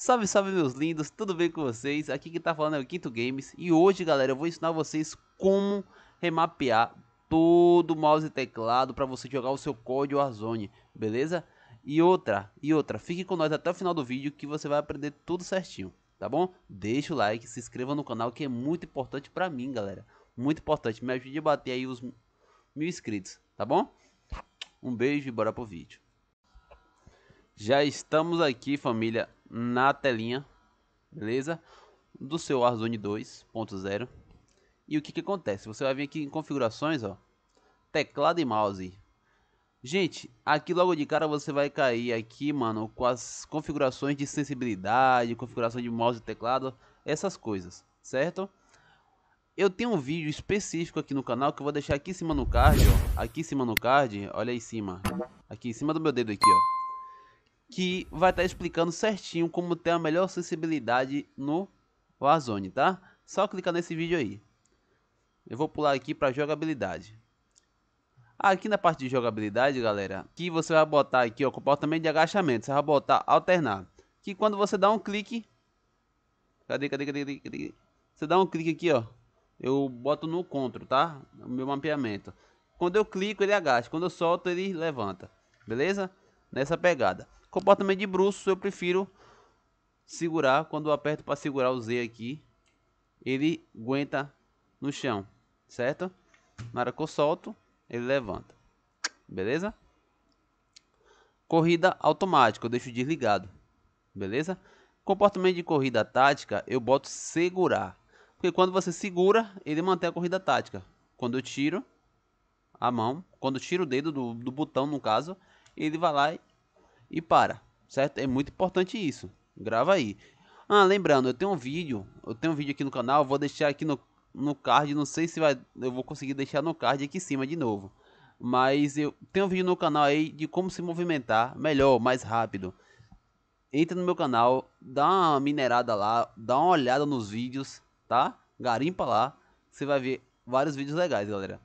Salve, salve meus lindos, tudo bem com vocês? Aqui que tá falando é o Quinto Games e hoje galera eu vou ensinar vocês como remapear todo o mouse e teclado para você jogar o seu código Warzone, beleza? E outra, e outra, fique com nós até o final do vídeo que você vai aprender tudo certinho, tá bom? Deixa o like, se inscreva no canal que é muito importante pra mim galera, muito importante, me ajude a bater aí os mil inscritos, tá bom? Um beijo e bora pro vídeo. Já estamos aqui família na telinha, beleza? Do seu Warzone 2.0. E o que que acontece? Você vai vir aqui em configurações, ó, teclado e mouse. Gente, aqui logo de cara você vai cair aqui, mano, com as configurações de sensibilidade, configuração de mouse e teclado, essas coisas, certo? Eu tenho um vídeo específico aqui no canal que eu vou deixar aqui em cima no card, ó, aqui em cima no card, olha aí em cima, aqui em cima do meu dedo aqui, ó que vai estar tá explicando certinho como ter a melhor sensibilidade no Warzone, tá? Só clicar nesse vídeo aí. Eu vou pular aqui para jogabilidade. Aqui na parte de jogabilidade, galera, que você vai botar aqui o comportamento de agachamento, você vai botar alternar. Que quando você dá um clique, cadê, cadê, cadê, cadê, cadê? Você dá um clique aqui, ó. Eu boto no CTRL, tá? O meu mapeamento. Quando eu clico, ele agacha. Quando eu solto, ele levanta. Beleza? Nessa pegada. Comportamento de bruxo, eu prefiro segurar. Quando eu aperto para segurar o Z aqui, ele aguenta no chão, certo? Na hora que eu solto, ele levanta. Beleza? Corrida automática, eu deixo desligado. Beleza? Comportamento de corrida tática, eu boto segurar. Porque quando você segura, ele mantém a corrida tática. Quando eu tiro a mão, quando eu tiro o dedo do, do botão, no caso, ele vai lá e e para, certo? É muito importante isso. Grava aí. Ah, lembrando, eu tenho um vídeo, eu tenho um vídeo aqui no canal, vou deixar aqui no, no card, não sei se vai, eu vou conseguir deixar no card aqui em cima de novo. Mas eu tenho um vídeo no canal aí de como se movimentar melhor, mais rápido. Entra no meu canal, dá uma minerada lá, dá uma olhada nos vídeos, tá? Garimpa lá, você vai ver vários vídeos legais, galera.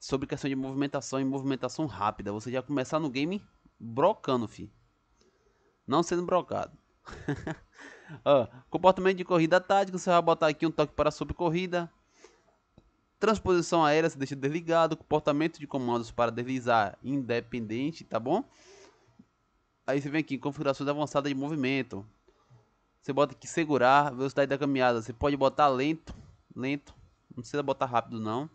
Sobre questão de movimentação e movimentação rápida, você já começar no game brocando, fi. Não sendo brocado. ah, comportamento de corrida tática, você vai botar aqui um toque para subcorrida, Transposição aérea se deixa desligado, comportamento de comandos para deslizar independente, tá bom? Aí você vem aqui, configurações avançadas de movimento. Você bota aqui segurar, velocidade da caminhada. Você pode botar lento, lento. Não precisa botar rápido não.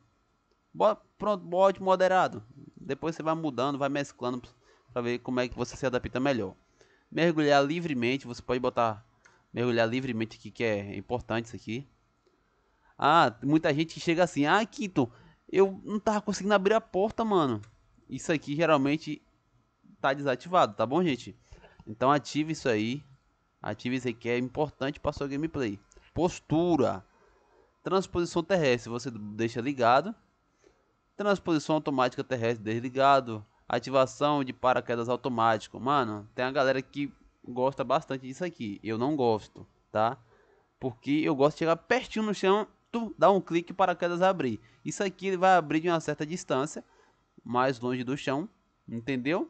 Bota, pronto, bote moderado. Depois você vai mudando, vai mesclando para ver como é que você se adapta melhor. Mergulhar livremente, você pode botar mergulhar livremente aqui, que é importante isso aqui. Ah, muita gente chega assim, ah, Quinto, eu não tava conseguindo abrir a porta, mano. Isso aqui geralmente tá desativado, tá bom, gente? Então ative isso aí. Ative isso aqui, é importante para sua gameplay. Postura. Transposição terrestre, você deixa ligado. Transposição automática terrestre, desligado. Ativação de paraquedas automático. Mano, tem a galera que gosta bastante disso aqui. Eu não gosto, tá? Porque eu gosto de chegar pertinho no chão, tu dá um clique e paraquedas abrir. Isso aqui ele vai abrir de uma certa distância, mais longe do chão, entendeu?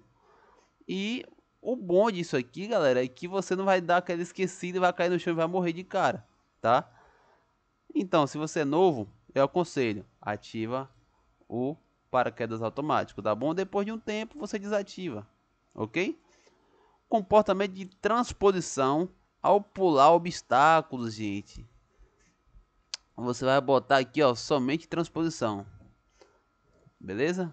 E o bom disso aqui, galera, é que você não vai dar aquela esquecida e vai cair no chão e vai morrer de cara, tá? Então, se você é novo, eu aconselho, ativa o paraquedas automático, tá bom? Depois de um tempo você desativa, ok? Comportamento de transposição ao pular obstáculos, gente. Você vai botar aqui, ó, somente transposição. Beleza?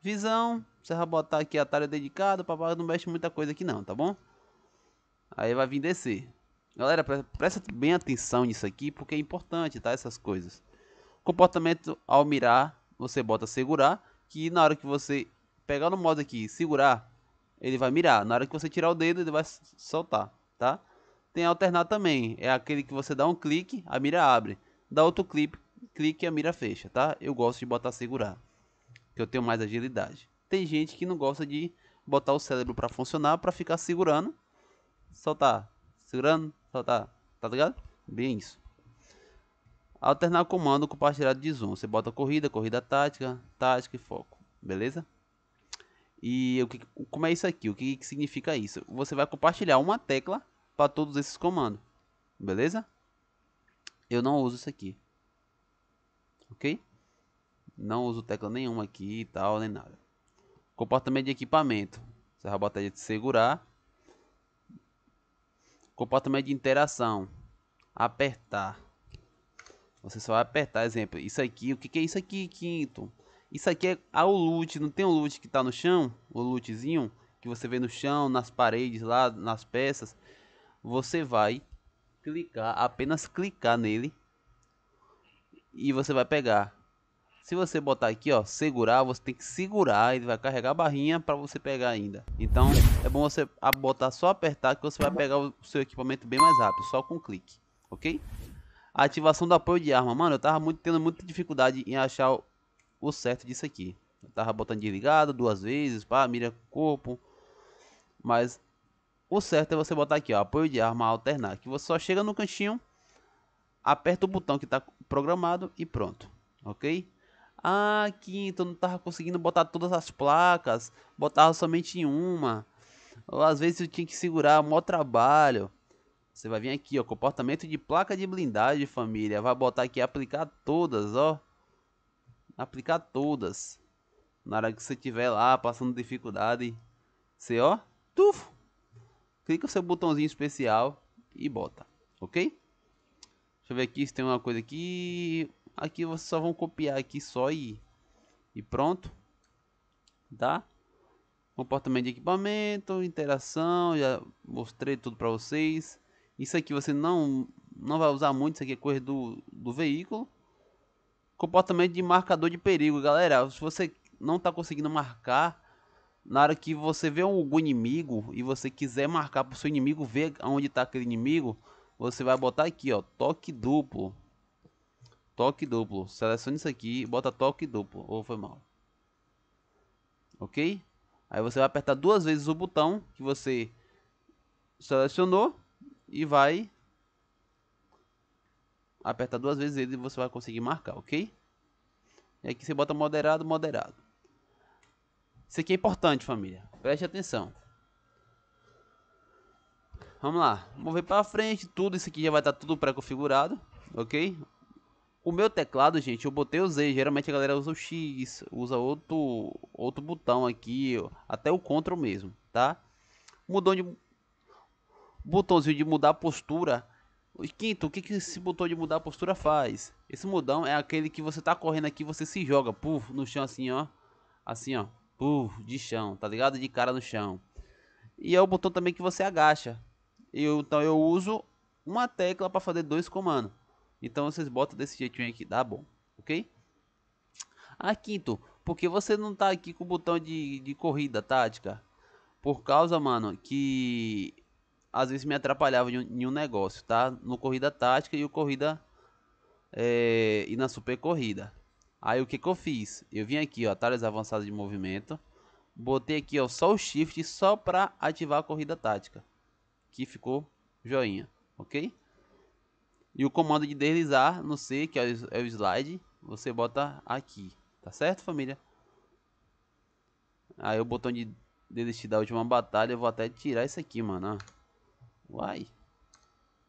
Visão, você vai botar aqui a área dedicada, papai não mexe muita coisa aqui não, tá bom? Aí vai vir descer. Galera, presta bem atenção nisso aqui, porque é importante, tá? Essas coisas. Comportamento ao mirar você bota segurar, que na hora que você pegar no modo aqui segurar, ele vai mirar. Na hora que você tirar o dedo, ele vai soltar, tá? Tem alternar também, é aquele que você dá um clique, a mira abre. Dá outro clique, clique e a mira fecha, tá? Eu gosto de botar segurar, que eu tenho mais agilidade. Tem gente que não gosta de botar o cérebro para funcionar, para ficar segurando, soltar, segurando, soltar, tá ligado? Bem isso alternar comando compartilhado de zoom. Você bota corrida, corrida tática, tática e foco, beleza? E o que, como é isso aqui? O que, que significa isso? Você vai compartilhar uma tecla para todos esses comandos, beleza? Eu não uso isso aqui, ok? Não uso tecla nenhuma aqui e tal, nem nada. Comportamento de equipamento. Você vai botar de segurar. Comportamento de interação. Apertar. Você só vai apertar, exemplo, isso aqui, o que, que é isso aqui, quinto? Isso aqui é ah, o loot, não tem um loot que tá no chão? O lootzinho que você vê no chão, nas paredes lá, nas peças. Você vai clicar, apenas clicar nele. E você vai pegar. Se você botar aqui, ó, segurar, você tem que segurar, ele vai carregar a barrinha para você pegar ainda. Então, é bom você botar só apertar que você vai pegar o seu equipamento bem mais rápido, só com um clique, ok? Ativação do apoio de arma. Mano, eu tava muito, tendo muita dificuldade em achar o, o certo disso aqui. Eu tava botando desligado duas vezes, pá, mira corpo. Mas o certo é você botar aqui, ó, apoio de arma alternar. Que você só chega no cantinho, aperta o botão que tá programado e pronto, ok? Ah, Quinto, então não tava conseguindo botar todas as placas, botava somente em uma. Ou às vezes eu tinha que segurar, mó trabalho. Você vai vir aqui, ó, comportamento de placa de blindagem, família. Vai botar aqui aplicar todas, ó. Aplicar todas. Na hora que você tiver lá passando dificuldade, você, ó, tuf, clica o seu botãozinho especial e bota, ok? Deixa eu ver aqui se tem uma coisa aqui. Aqui vocês só vão copiar aqui só e, e pronto, tá? Comportamento de equipamento, interação, já mostrei tudo pra vocês. Isso aqui você não, não vai usar muito, isso aqui é coisa do, do veículo. Comportamento de marcador de perigo, galera. Se você não está conseguindo marcar, na hora que você vê algum inimigo e você quiser marcar para o seu inimigo ver onde está aquele inimigo, você vai botar aqui, ó, toque duplo. Toque duplo. selecione isso aqui, bota toque duplo. Ou oh, foi mal. OK? Aí você vai apertar duas vezes o botão que você selecionou e vai apertar duas vezes ele e você vai conseguir marcar, ok? É e aqui você bota moderado, moderado. Isso aqui é importante, família. Preste atenção. Vamos lá. Mover para frente, tudo. Isso aqui já vai estar tá tudo pré-configurado, ok? O meu teclado, gente, eu botei o Z. Geralmente a galera usa o X, usa outro, outro botão aqui, até o Ctrl mesmo, tá? Mudou de botãozinho de mudar a postura. Quinto, o que, que esse botão de mudar a postura faz? Esse mudão é aquele que você tá correndo aqui, você se joga, puf, no chão assim, ó. Assim, ó. Puf, de chão, tá ligado? De cara no chão. E é o botão também que você agacha. Eu, então eu uso uma tecla para fazer dois comandos. Então vocês botam desse jeitinho aqui, dá bom, ok? Ah, quinto, porque você não tá aqui com o botão de, de corrida tática? Por causa, mano, que às vezes me atrapalhava em um, negócio, tá? No corrida tática e o corrida é, e na super corrida. Aí o que que eu fiz? Eu vim aqui, ó, atalhos avançados de movimento, botei aqui, ó, só o shift só para ativar a corrida tática, que ficou joinha, ok? E o comando de deslizar não sei que é, é o slide, você bota aqui, tá certo, família? Aí o botão de desistir da última batalha, eu vou até tirar isso aqui, mano, ó. Uai.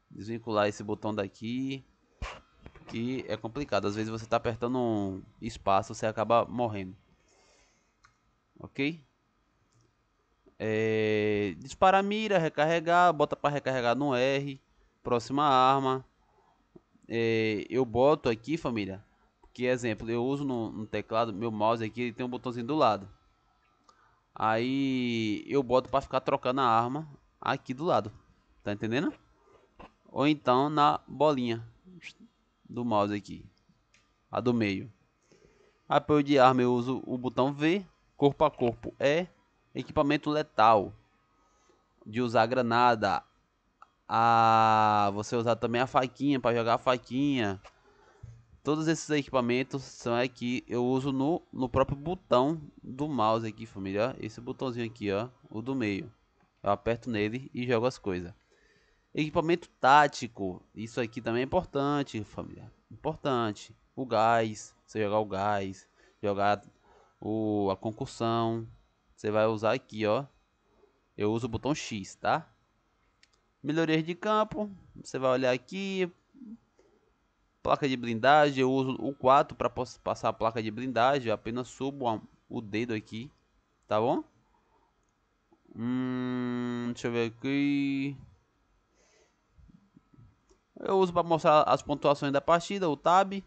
Desvincular esse botão daqui. Que é complicado. Às vezes você tá apertando um espaço, você acaba morrendo. Ok? É... Dispara a mira, recarregar, bota para recarregar no R. Próxima arma. É... Eu boto aqui, família. Que exemplo, eu uso no, no teclado, meu mouse aqui, ele tem um botãozinho do lado. Aí eu boto para ficar trocando a arma aqui do lado. Tá entendendo? Ou então na bolinha do mouse aqui. A do meio. Apoio de arma eu uso o botão V. Corpo a corpo é equipamento letal. De usar granada. A você usar também a faquinha para jogar a faquinha. Todos esses equipamentos são aqui eu uso no, no próprio botão do mouse aqui, família. Esse botãozinho aqui, ó, o do meio. Eu aperto nele e jogo as coisas. Equipamento tático. Isso aqui também é importante, família. Importante. O gás. Você jogar o gás. Jogar o, a concussão. Você vai usar aqui, ó. Eu uso o botão X, tá? Melhorias de campo. Você vai olhar aqui. Placa de blindagem. Eu uso o 4 para passar a placa de blindagem. Eu apenas subo o dedo aqui. Tá bom? Hum, deixa eu ver aqui. Eu uso para mostrar as pontuações da partida, o tab.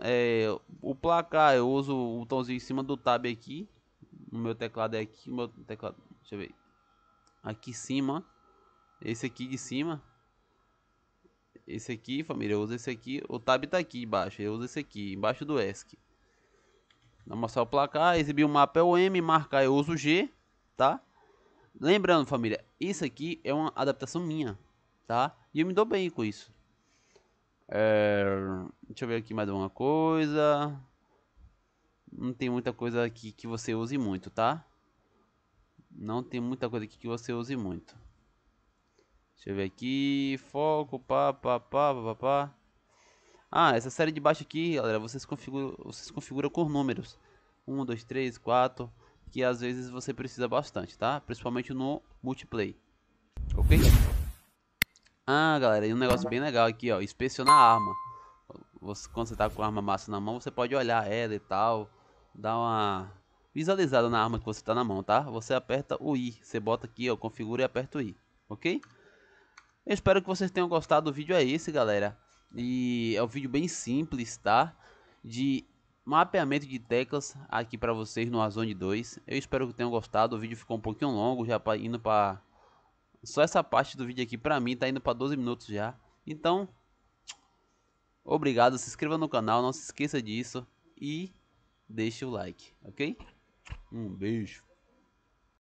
é, o placar, eu uso o botãozinho em cima do tab aqui. O meu teclado é aqui, meu teclado, deixa eu ver. Aqui em cima. Esse aqui de cima. Esse aqui, família, eu uso esse aqui. O tab tá aqui embaixo, eu uso esse aqui, embaixo do ESC. Vou mostrar o placar, exibir o mapa é o M, marcar eu uso o G, tá? Lembrando, família, isso aqui é uma adaptação minha, tá? E eu me dou bem com isso. É, deixa eu ver aqui mais alguma coisa. Não tem muita coisa aqui que você use muito, tá? Não tem muita coisa aqui que você use muito. Deixa eu ver aqui. Foco, pá, pá, pá, pá, pá. Ah, essa série de baixo aqui, galera, vocês configuram, vocês configuram com números. 1, 2, 3, 4. Que às vezes você precisa bastante, tá? Principalmente no multiplayer. Ok? Ah, galera, e um negócio bem legal aqui, ó. Inspecionar a arma. Você, quando você tá com a arma massa na mão, você pode olhar ela e tal. Dar uma visualizada na arma que você tá na mão, tá? Você aperta o I. Você bota aqui, ó, configura e aperta o I. Ok? Eu espero que vocês tenham gostado. O vídeo é esse, galera. E é um vídeo bem simples, tá? De mapeamento de teclas aqui para vocês no Azone 2. Eu espero que tenham gostado. O vídeo ficou um pouquinho longo, já indo para só essa parte do vídeo aqui pra mim tá indo pra 12 minutos já. Então, obrigado, se inscreva no canal, não se esqueça disso e deixe o like, ok? Um beijo.